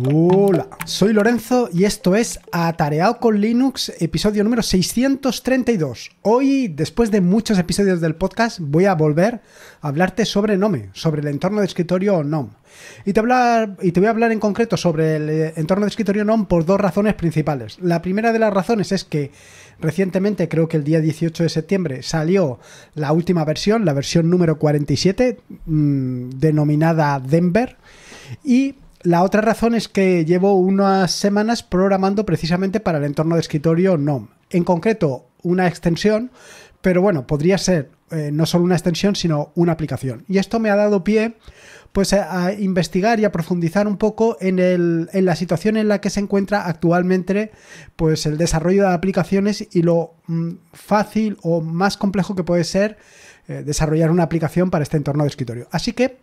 Hola, soy Lorenzo y esto es Atareado con Linux, episodio número 632. Hoy, después de muchos episodios del podcast, voy a volver a hablarte sobre Nome, sobre el entorno de escritorio Nom. Y te, hablar, y te voy a hablar en concreto sobre el eh, entorno de escritorio Nome por dos razones principales. La primera de las razones es que recientemente, creo que el día 18 de septiembre, salió la última versión, la versión número 47, mm, denominada Denver. Y la otra razón es que llevo unas semanas programando precisamente para el entorno de escritorio NOM. En concreto, una extensión, pero bueno, podría ser eh, no solo una extensión, sino una aplicación. Y esto me ha dado pie pues a, investigar y a profundizar un poco en, la situación en la que se encuentra actualmente pues el desarrollo de aplicaciones y lo mm, fácil o más complejo que puede ser eh, desarrollar una aplicación para este entorno de escritorio. Así que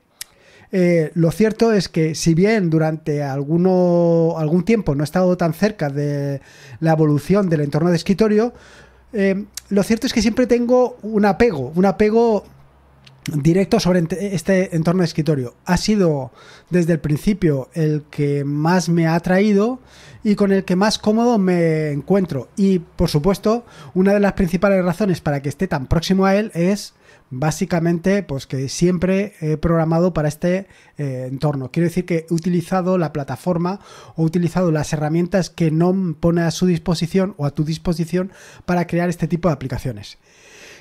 eh, lo cierto es que si bien durante alguno, algún tiempo no he estado tan cerca de la evolución del entorno de escritorio, eh, lo cierto es que siempre tengo un apego, un apego directo sobre este entorno de escritorio. Ha sido desde el principio el que más me ha atraído y con el que más cómodo me encuentro. Y por supuesto, una de las principales razones para que esté tan próximo a él es básicamente pues que siempre he programado para este eh, entorno. Quiero decir que he utilizado la plataforma o he utilizado las herramientas que NOM pone a su disposición o a tu disposición para crear este tipo de aplicaciones.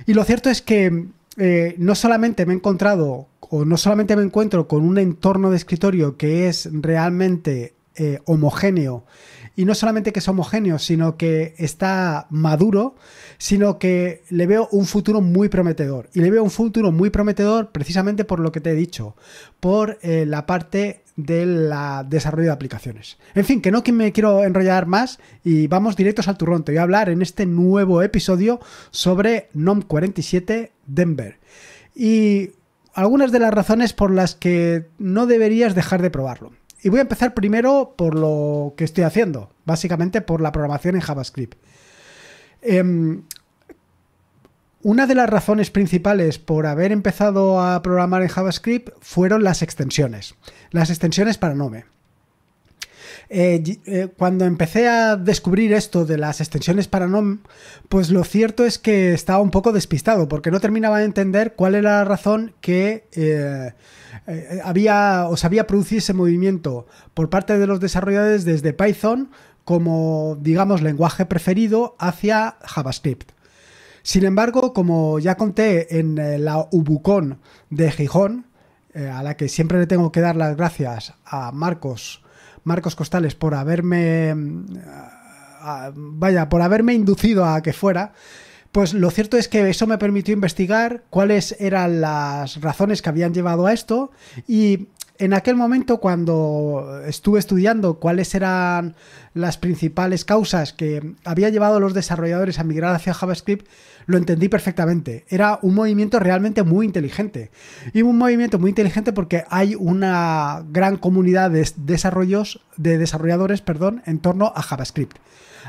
Y lo cierto es que eh, no solamente me he encontrado o no solamente me encuentro con un entorno de escritorio que es realmente eh, homogéneo y no solamente que es homogéneo, sino que está maduro, sino que le veo un futuro muy prometedor. Y le veo un futuro muy prometedor precisamente por lo que te he dicho, por eh, la parte del desarrollo de aplicaciones. En fin, que no que me quiero enrollar más y vamos directos al turrón. Te voy a hablar en este nuevo episodio sobre NOM 47 Denver. Y algunas de las razones por las que no deberías dejar de probarlo. Y voy a empezar primero por lo que estoy haciendo, básicamente por la programación en JavaScript. Em, una de las razones principales por haber empezado a programar en JavaScript fueron las extensiones, las extensiones para Nome. Eh, eh, cuando empecé a descubrir esto de las extensiones para NOM, pues lo cierto es que estaba un poco despistado, porque no terminaba de entender cuál era la razón que eh, había o sabía producido ese movimiento por parte de los desarrolladores desde Python como, digamos, lenguaje preferido hacia JavaScript. Sin embargo, como ya conté en eh, la Ubucón de Gijón, eh, a la que siempre le tengo que dar las gracias a Marcos, Marcos Costales por haberme, mm, vaya, por haberme inducido a que fuera, pues lo cierto es que eso me permitió investigar cuáles eran las razones que habían llevado a esto y en aquel momento cuando estuve estudiando cuáles eran las principales causas que había llevado a los desarrolladores a migrar hacia JavaScript, lo entendí perfectamente. Era un movimiento realmente muy inteligente. Y un movimiento muy inteligente porque hay una gran comunidad de, desarrollos, de desarrolladores perdón, en torno a JavaScript.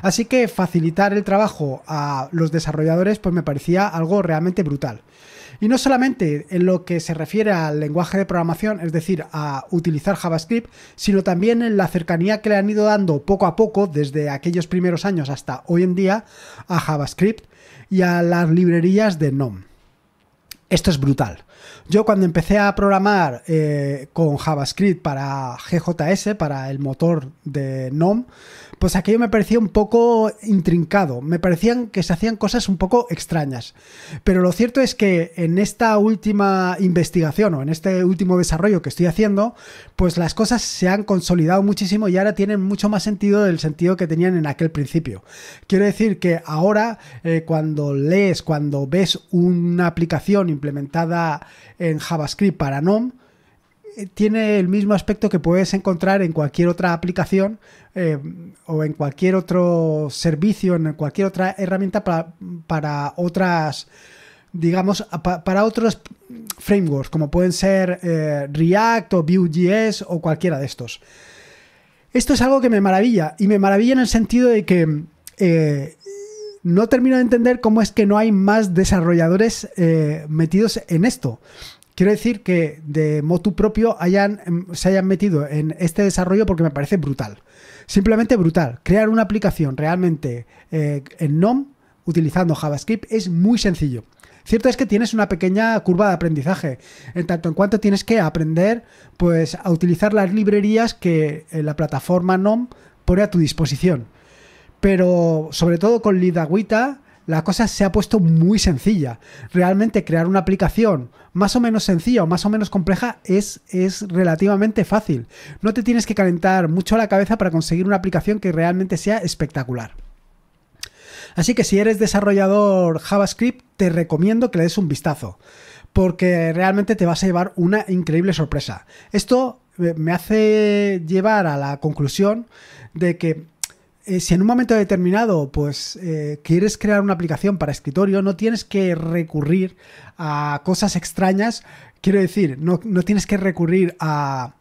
Así que facilitar el trabajo a los desarrolladores pues me parecía algo realmente brutal. Y no solamente en lo que se refiere al lenguaje de programación, es decir, a utilizar JavaScript, sino también en la cercanía que le han ido dando poco a poco, desde aquellos primeros años hasta hoy en día, a JavaScript y a las librerías de GNOME. Esto es brutal. Yo cuando empecé a programar eh, con JavaScript para GJS, para el motor de GNOME, pues aquello me parecía un poco intrincado. Me parecían que se hacían cosas un poco extrañas. Pero lo cierto es que en esta última investigación o en este último desarrollo que estoy haciendo, pues las cosas se han consolidado muchísimo y ahora tienen mucho más sentido del sentido que tenían en aquel principio. Quiero decir que ahora eh, cuando lees, cuando ves una aplicación implementada en JavaScript para NOM, eh, tiene el mismo aspecto que puedes encontrar en cualquier otra aplicación eh, o en cualquier otro servicio, en cualquier otra herramienta para, otras, digamos, para otros frameworks, como pueden ser eh, React o Vue.js o cualquiera de estos. Esto es algo que me maravilla y me maravilla en el sentido de que no termino de entender cómo es que no hay más desarrolladores eh, metidos en esto. Quiero decir que de motu propio hayan, em, se hayan metido en este desarrollo porque me parece brutal. Simplemente brutal. Crear una aplicación realmente eh, en NOM utilizando JavaScript es muy sencillo. Cierto es que tienes una pequeña curva de aprendizaje, en tanto en cuanto tienes que aprender pues, a utilizar las librerías que eh, la plataforma NOM pone a tu disposición. Pero sobre todo con Lidagüita, la cosa se ha puesto muy sencilla. Realmente crear una aplicación más o menos sencilla o más o menos compleja es, es relativamente fácil. No te tienes que calentar mucho la cabeza para conseguir una aplicación que realmente sea espectacular. Así que si eres desarrollador JavaScript, te recomiendo que le des un vistazo, porque realmente te vas a llevar una increíble sorpresa. Esto eh, me hace llevar a la conclusión de que eh, si en un momento determinado pues eh, quieres crear una aplicación para escritorio, no tienes que recurrir a cosas extrañas. Quiero decir, no, tienes que recurrir a,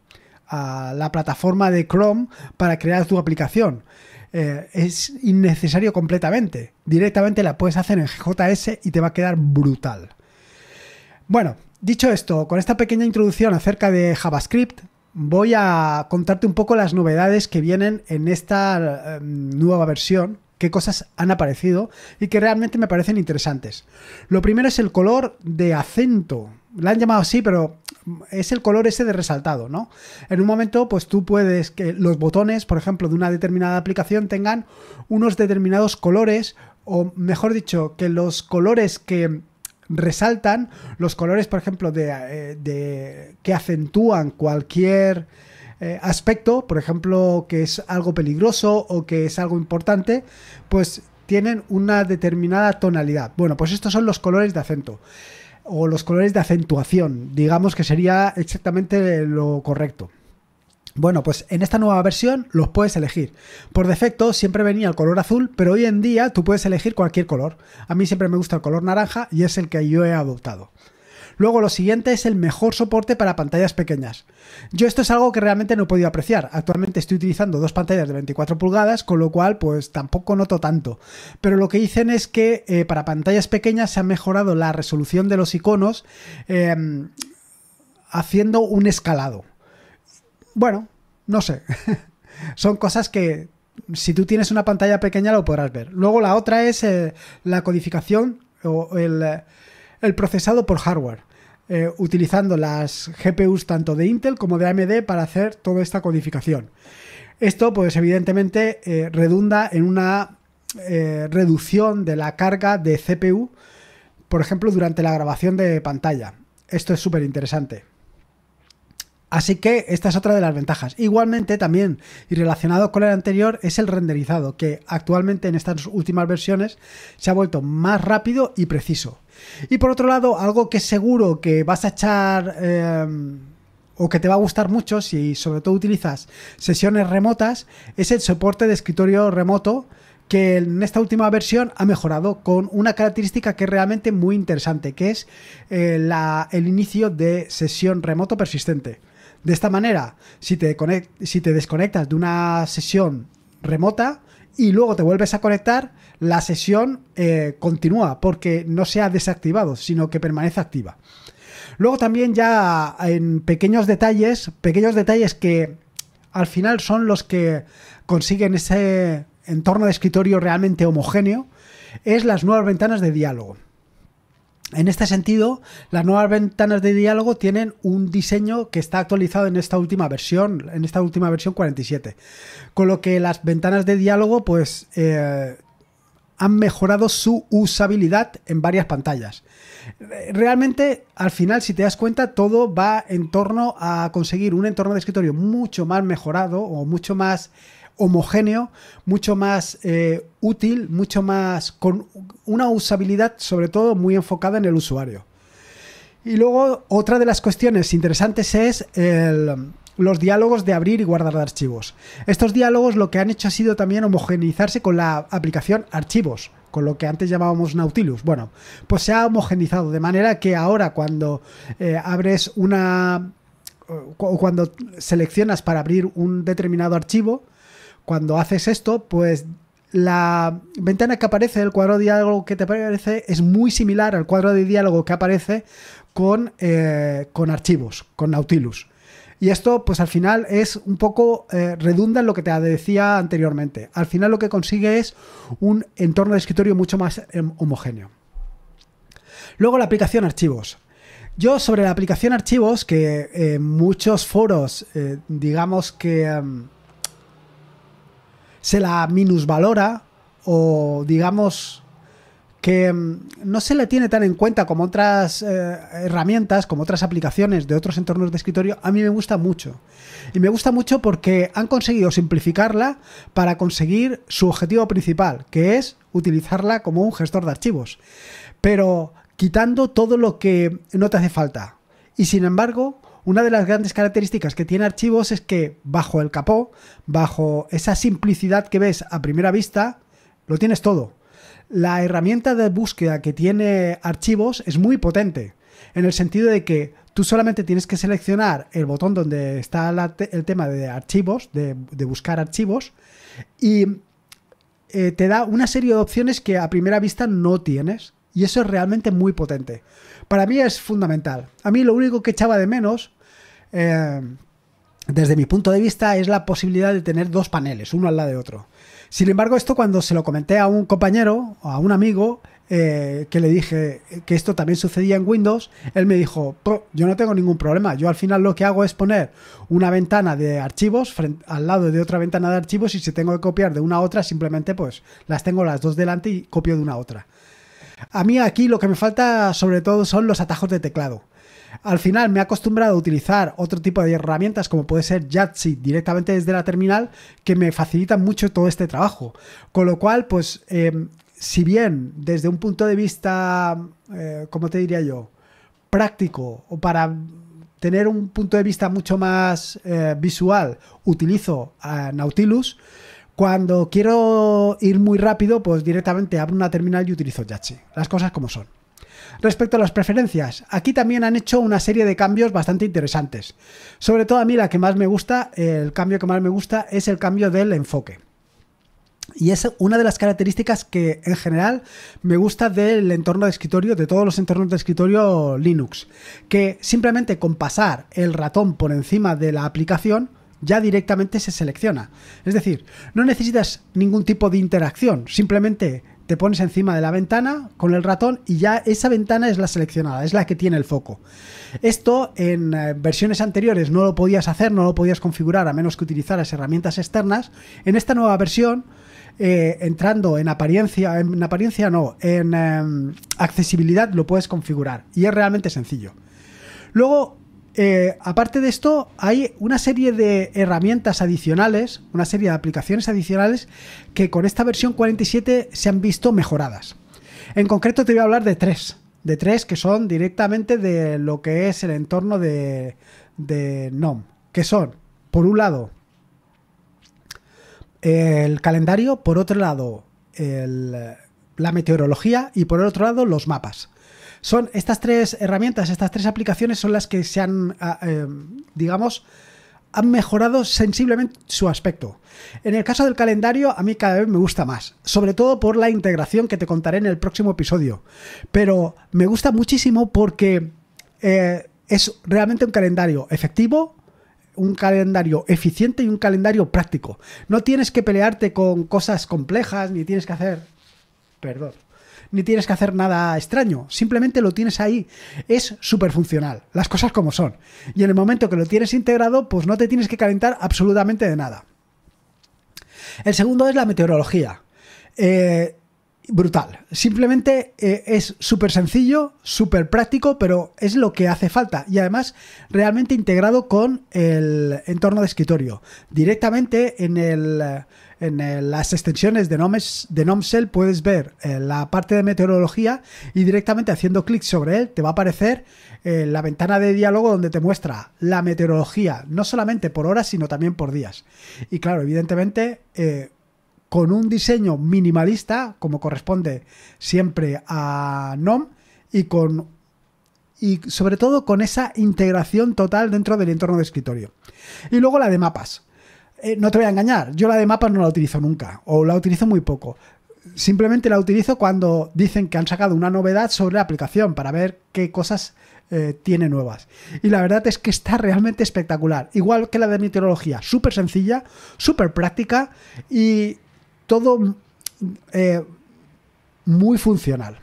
la plataforma de Chrome para crear tu aplicación. Eh, es innecesario completamente. Directamente la puedes hacer en JS y te va a quedar brutal. Bueno, dicho esto, con esta pequeña introducción acerca de JavaScript, voy a contarte un poco las novedades que vienen en esta em, nueva versión, qué cosas han aparecido y que realmente me parecen interesantes. Lo primero es el color de acento. La han llamado así, pero es el color ese de resaltado, ¿no? En un momento, pues tú puedes que los botones, por ejemplo, de una determinada aplicación tengan unos determinados colores, o mejor dicho, que los colores que resaltan los colores, por ejemplo, de, eh, que acentúan cualquier eh, aspecto, por ejemplo, que es algo peligroso o que es algo importante, pues tienen una determinada tonalidad. Bueno, pues estos son los colores de acento o los colores de acentuación, digamos que sería exactamente lo correcto. Bueno, pues en esta nueva versión los puedes elegir. Por defecto siempre venía el color azul, pero hoy en día tú puedes elegir cualquier color. A mí siempre me gusta el color naranja y es el que yo he adoptado. Luego lo siguiente es el mejor soporte para pantallas pequeñas. Yo esto es algo que realmente no he podido apreciar. Actualmente estoy utilizando dos pantallas de 24 pulgadas, con lo cual pues tampoco noto tanto. Pero lo que dicen es que eh, para pantallas pequeñas se ha mejorado la resolución de los iconos eh, haciendo un escalado bueno, no sé. Son cosas que si tú tienes una pantalla pequeña lo podrás ver. Luego la otra es eh, la codificación o el, eh, procesado por hardware. Eh, utilizando las GPUs tanto de Intel como de AMD para hacer toda esta codificación. Esto, pues evidentemente, redunda en una reducción de la carga de CPU, por ejemplo, durante la grabación de pantalla. Esto es súper interesante. Así que esta es otra de las ventajas. Igualmente también, y relacionado con el anterior, es el renderizado, que actualmente en estas últimas versiones se ha vuelto más rápido y preciso. Y por otro lado, algo que seguro que vas a echar... Eh, o que te va a gustar mucho si sobre todo utilizas sesiones remotas, es el soporte de escritorio remoto, que en esta última versión ha mejorado con una característica que es realmente muy interesante, que es eh, el inicio de sesión remoto persistente. De esta manera, si te, desconectas de una sesión remota y luego te vuelves a conectar, la sesión eh, continúa porque no se ha desactivado, sino que permanece activa. Luego también ya en pequeños detalles, pequeños detalles que al final son los que consiguen ese entorno de escritorio realmente homogéneo, es las nuevas ventanas de diálogo. En este sentido, las nuevas ventanas de diálogo tienen un diseño que está actualizado en esta última versión, en esta última versión 47. Con lo que las ventanas de diálogo, pues, eh, han mejorado su usabilidad en varias pantallas. Realmente, al final, si te das cuenta, todo va en torno a conseguir un entorno de escritorio mucho más mejorado o mucho más homogéneo, mucho más eh, útil, mucho más con una usabilidad sobre todo muy enfocada en el usuario. Y luego otra de las cuestiones interesantes es los diálogos de abrir y guardar archivos. Estos diálogos lo que han hecho ha sido también homogeneizarse con la aplicación archivos, con lo que antes llamábamos Nautilus. Bueno, pues se ha homogenizado de manera que ahora cuando eh, abres una o cuando seleccionas para abrir un determinado archivo, cuando haces esto, pues la ventana que aparece, el cuadro de diálogo que te aparece, es muy similar al cuadro de diálogo que aparece con, eh, archivos, con Nautilus. Y esto, pues al final es un poco eh, redunda en lo que te decía anteriormente. Al final lo que consigue es un entorno de escritorio mucho más eh, homogéneo. Luego la aplicación archivos. Yo sobre la aplicación archivos, que muchos foros, digamos que... Em, se la minusvalora o digamos que mm, no se le tiene tan en cuenta como otras eh, herramientas, como otras aplicaciones de otros entornos de escritorio, a mí me gusta mucho. Y me gusta mucho porque han conseguido simplificarla para conseguir su objetivo principal, que es utilizarla como un gestor de archivos, pero quitando todo lo que no te hace falta. Y sin embargo, una de las grandes características que tiene archivos es que bajo el capó, bajo esa simplicidad que ves a primera vista, lo tienes todo. La herramienta de búsqueda que tiene archivos es muy potente, en el sentido de que tú solamente tienes que seleccionar el botón donde está el tema de archivos, de, buscar archivos, y eh, te da una serie de opciones que a primera vista no tienes. Y eso es realmente muy potente. Para mí es fundamental. A mí lo único que echaba de menos eh, desde mi punto de vista, es la posibilidad de tener dos paneles, uno al lado de otro. Sin embargo, esto cuando se lo comenté a un compañero o a un amigo, eh, que le dije que esto también sucedía en Windows, él me dijo, yo no tengo ningún problema, yo al final lo que hago es poner una ventana de archivos al lado de otra ventana de archivos y si tengo que copiar de una a otra, simplemente pues las tengo las dos delante y copio de una a otra. A mí aquí lo que me falta sobre todo son los atajos de teclado. Al final me he acostumbrado a utilizar otro tipo de herramientas como puede ser Jatsi directamente desde la terminal que me facilitan mucho todo este trabajo. Con lo cual, pues, em, si bien desde un punto de vista, eh, como te diría yo? Práctico o para tener un punto de vista mucho más eh, visual, utilizo Nautilus. Cuando quiero ir muy rápido, pues directamente abro una terminal y utilizo Yachi. Las cosas como son. Respecto a las preferencias, aquí también han hecho una serie de cambios bastante interesantes. Sobre todo a mí la que más me gusta, el cambio que más me gusta es el cambio del enfoque. Y es una de las características que en general me gusta del entorno de escritorio, de todos los entornos de escritorio Linux, que simplemente con pasar el ratón por encima de la aplicación ya directamente se selecciona. Es decir, no necesitas ningún tipo de interacción, simplemente te pones encima de la ventana con el ratón y ya esa ventana es la seleccionada, es la que tiene el foco. Esto en eh, versiones anteriores no lo podías hacer, no lo podías configurar a menos que utilizaras herramientas externas. En esta nueva versión, eh, entrando en apariencia, en apariencia no, en em, accesibilidad lo puedes configurar y es realmente sencillo. Luego, eh, aparte de esto, hay una serie de herramientas adicionales, una serie de aplicaciones adicionales que con esta versión 47 se han visto mejoradas. En concreto te voy a hablar de tres, de tres que son directamente de lo que es el entorno de, de GNOME, que son, por un lado, el calendario, por otro lado, la meteorología y por otro lado, los mapas. Son estas tres herramientas, estas tres aplicaciones son las que se han, ah, eh, digamos, han mejorado sensiblemente su aspecto. En el caso del calendario, a mí cada vez me gusta más, sobre todo por la integración que te contaré en el próximo episodio. Pero me gusta muchísimo porque eh, es realmente un calendario efectivo, un calendario eficiente y un calendario práctico. No tienes que pelearte con cosas complejas ni tienes que hacer... Perdón ni tienes que hacer nada extraño, simplemente lo tienes ahí. Es súper funcional, las cosas como son. Y en el momento que lo tienes integrado, pues no te tienes que calentar absolutamente de nada. El segundo es la meteorología. Eh, brutal. Simplemente eh, es súper sencillo, súper práctico, pero es lo que hace falta. Y además, realmente integrado con el entorno de escritorio. Directamente en el en eh, las extensiones de, Nomes, de puedes ver eh, la parte de meteorología y directamente haciendo clic sobre él te va a aparecer eh, la ventana de diálogo donde te muestra la meteorología, no solamente por horas, sino también por días. Y claro, evidentemente con un diseño minimalista, como corresponde siempre a NOM, y con y sobre todo con esa integración total dentro del entorno de escritorio. Y luego la de mapas. Eh, no te voy a engañar, yo la de mapas no la utilizo nunca, o la utilizo muy poco. Simplemente la utilizo cuando dicen que han sacado una novedad sobre la aplicación para ver qué cosas eh, tiene nuevas. Y la verdad es que está realmente espectacular. Igual que la de meteorología, súper sencilla, súper práctica y todo eh, muy funcional.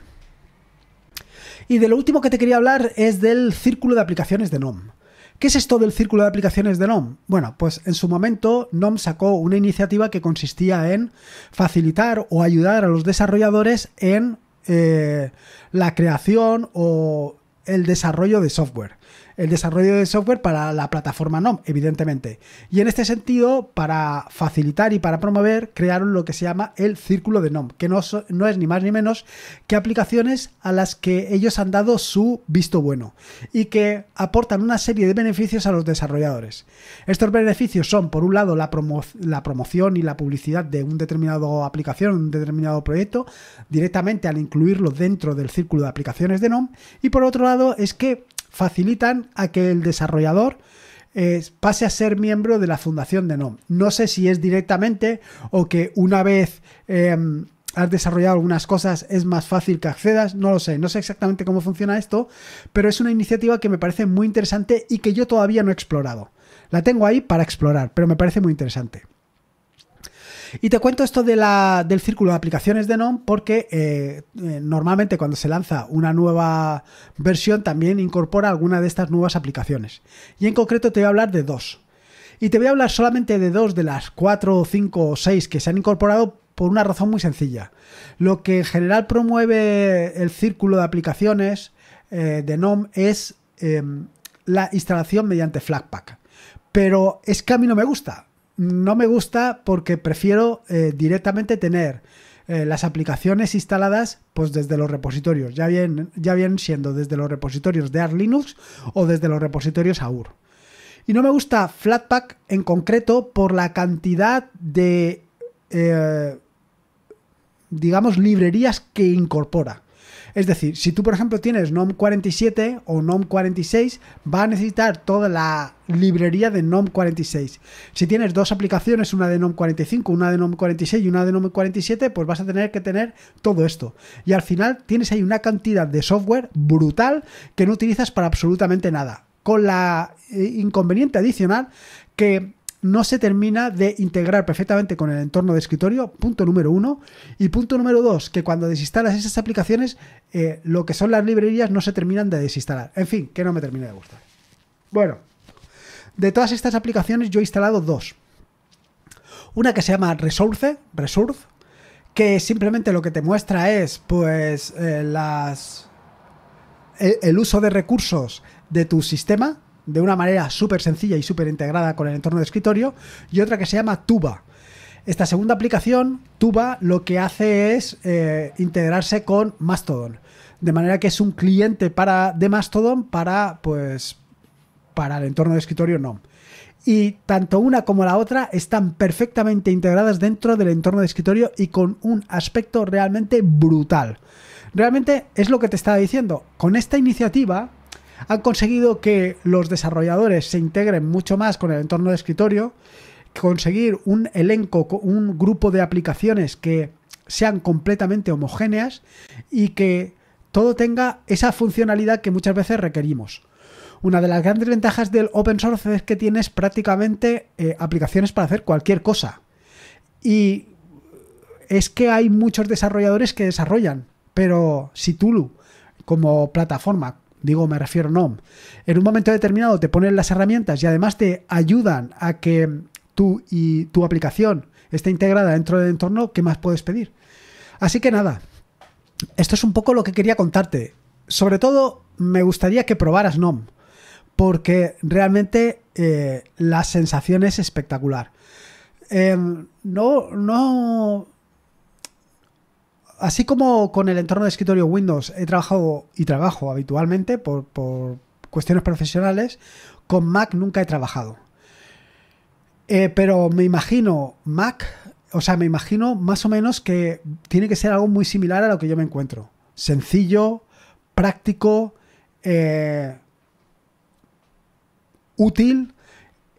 Y de lo último que te quería hablar es del círculo de aplicaciones de NOM. ¿Qué es esto del círculo de aplicaciones de Nom? Bueno, pues en su momento Nom sacó una iniciativa que consistía en facilitar o ayudar a los desarrolladores en eh, la creación o el desarrollo de software el desarrollo de software para la plataforma NOM, evidentemente. Y en este sentido, para facilitar y para promover, crearon lo que se llama el círculo de NOM, que no, es ni más ni menos que aplicaciones a las que ellos han dado su visto bueno y que aportan una serie de beneficios a los desarrolladores. Estos beneficios son, por un lado, la, promoción y la publicidad de un determinado aplicación, un determinado proyecto, directamente al incluirlo dentro del círculo de aplicaciones de NOM, y por otro lado es que facilitan a que el desarrollador eh, pase a ser miembro de la fundación de NOM. No sé si es directamente o que una vez em, has desarrollado algunas cosas es más fácil que accedas, no lo sé, no sé exactamente cómo funciona esto, pero es una iniciativa que me parece muy interesante y que yo todavía no he explorado. La tengo ahí para explorar, pero me parece muy interesante. Y te cuento esto del círculo de aplicaciones de NOM porque eh, eh, normalmente cuando se lanza una nueva versión también incorpora alguna de estas nuevas aplicaciones. Y en concreto te voy a hablar de dos. Y te voy a hablar solamente de dos de las cuatro, cinco o seis que se han incorporado por una razón muy sencilla. Lo que en general promueve el círculo de aplicaciones eh, de NOM es em, la instalación mediante Flatpak. Pero es que a mí no me gusta no me gusta porque prefiero eh, directamente tener eh, las aplicaciones instaladas pues desde los repositorios, ya bien, ya bien siendo desde los repositorios de Arch Linux o desde los repositorios AUR. Y no me gusta Flatpak en concreto por la cantidad de, eh, digamos, librerías que incorpora. Es decir, si tú, por ejemplo, tienes NOM 47 o NOM 46, va a necesitar toda la librería de NOM 46. Si tienes dos aplicaciones, una de NOM 45, una de NOM 46 y una de NOM 47, pues vas a tener que tener todo esto. Y al final tienes ahí una cantidad de software brutal que no utilizas para absolutamente nada. Con la eh, inconveniente adicional que no se termina de integrar perfectamente con el entorno de escritorio, punto número uno. Y punto número dos, que cuando desinstalas esas aplicaciones, eh, lo que son las librerías no se terminan de desinstalar. En fin, que no me termina de gustar. Bueno, de todas estas aplicaciones yo he instalado dos. Una que se llama Resource, Resource, que simplemente lo que te muestra es pues eh, las el, uso de recursos de tu sistema de una manera súper sencilla y súper integrada con el entorno de escritorio, y otra que se llama Tuba. Esta segunda aplicación, Tuba, lo que hace es eh, integrarse con Mastodon. De manera que es un cliente para, de Mastodon para, pues, para el entorno de escritorio no. Y tanto una como la otra están perfectamente integradas dentro del entorno de escritorio y con un aspecto realmente brutal. Realmente es lo que te estaba diciendo. Con esta iniciativa, han conseguido que los desarrolladores se integren mucho más con el entorno de escritorio, conseguir un elenco, un grupo de aplicaciones que sean completamente homogéneas y que todo tenga esa funcionalidad que muchas veces requerimos. Una de las grandes ventajas del open source es que tienes prácticamente eh, aplicaciones para hacer cualquier cosa. Y es que hay muchos desarrolladores que desarrollan, pero si Tulu como plataforma digo me refiero a NOM, en un momento determinado te ponen las herramientas y además te ayudan a que tú y tu aplicación esté integrada dentro del entorno, ¿qué más puedes pedir? Así que nada, esto es un poco lo que quería contarte. Sobre todo me gustaría que probaras NOM, porque realmente eh, la sensación es espectacular. Em, no, no, así como con el entorno de escritorio Windows he trabajado y trabajo habitualmente por, cuestiones profesionales, con Mac nunca he trabajado. Eh, pero me imagino Mac, o sea, me imagino más o menos que tiene que ser algo muy similar a lo que yo me encuentro. Sencillo, práctico, eh, útil,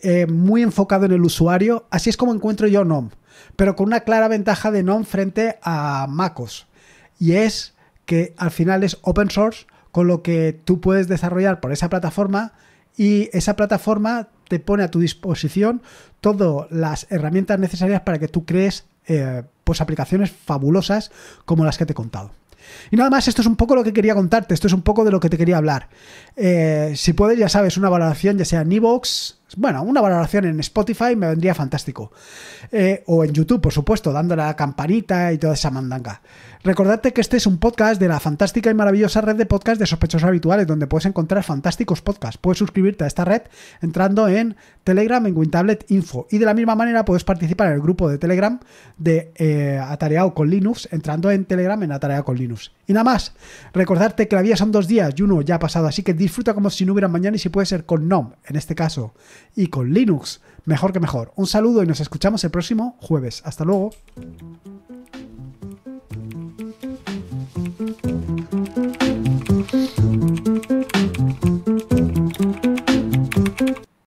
eh, muy enfocado en el usuario. Así es como encuentro yo NOM pero con una clara ventaja de NON frente a MacOS. Y es que al final es open source, con lo que tú puedes desarrollar por esa plataforma y esa plataforma te pone a tu disposición todas las herramientas necesarias para que tú crees eh, pues aplicaciones fabulosas como las que te he contado. Y nada más, esto es un poco lo que quería contarte, esto es un poco de lo que te quería hablar. Eh, si puedes, ya sabes, una valoración ya sea en iVoox, bueno, una valoración en Spotify me vendría fantástico. Eh, o en YouTube, por supuesto, dándole a la campanita y toda esa mandanga. Recordarte que este es un podcast de la fantástica y maravillosa red de podcasts de sospechosos habituales, donde puedes encontrar fantásticos podcasts. Puedes suscribirte a esta red entrando en Telegram en Wintablet Info. Y de la misma manera puedes participar en el grupo de Telegram de eh, Atareado con Linux, entrando en Telegram en Atareado con Linux. Y nada más, recordarte que la vida son dos días y uno ya ha pasado, así que disfruta como si no hubiera mañana y si puede ser con GNOME, en este caso, y con Linux, mejor que mejor. Un saludo y nos escuchamos el próximo jueves. Hasta luego.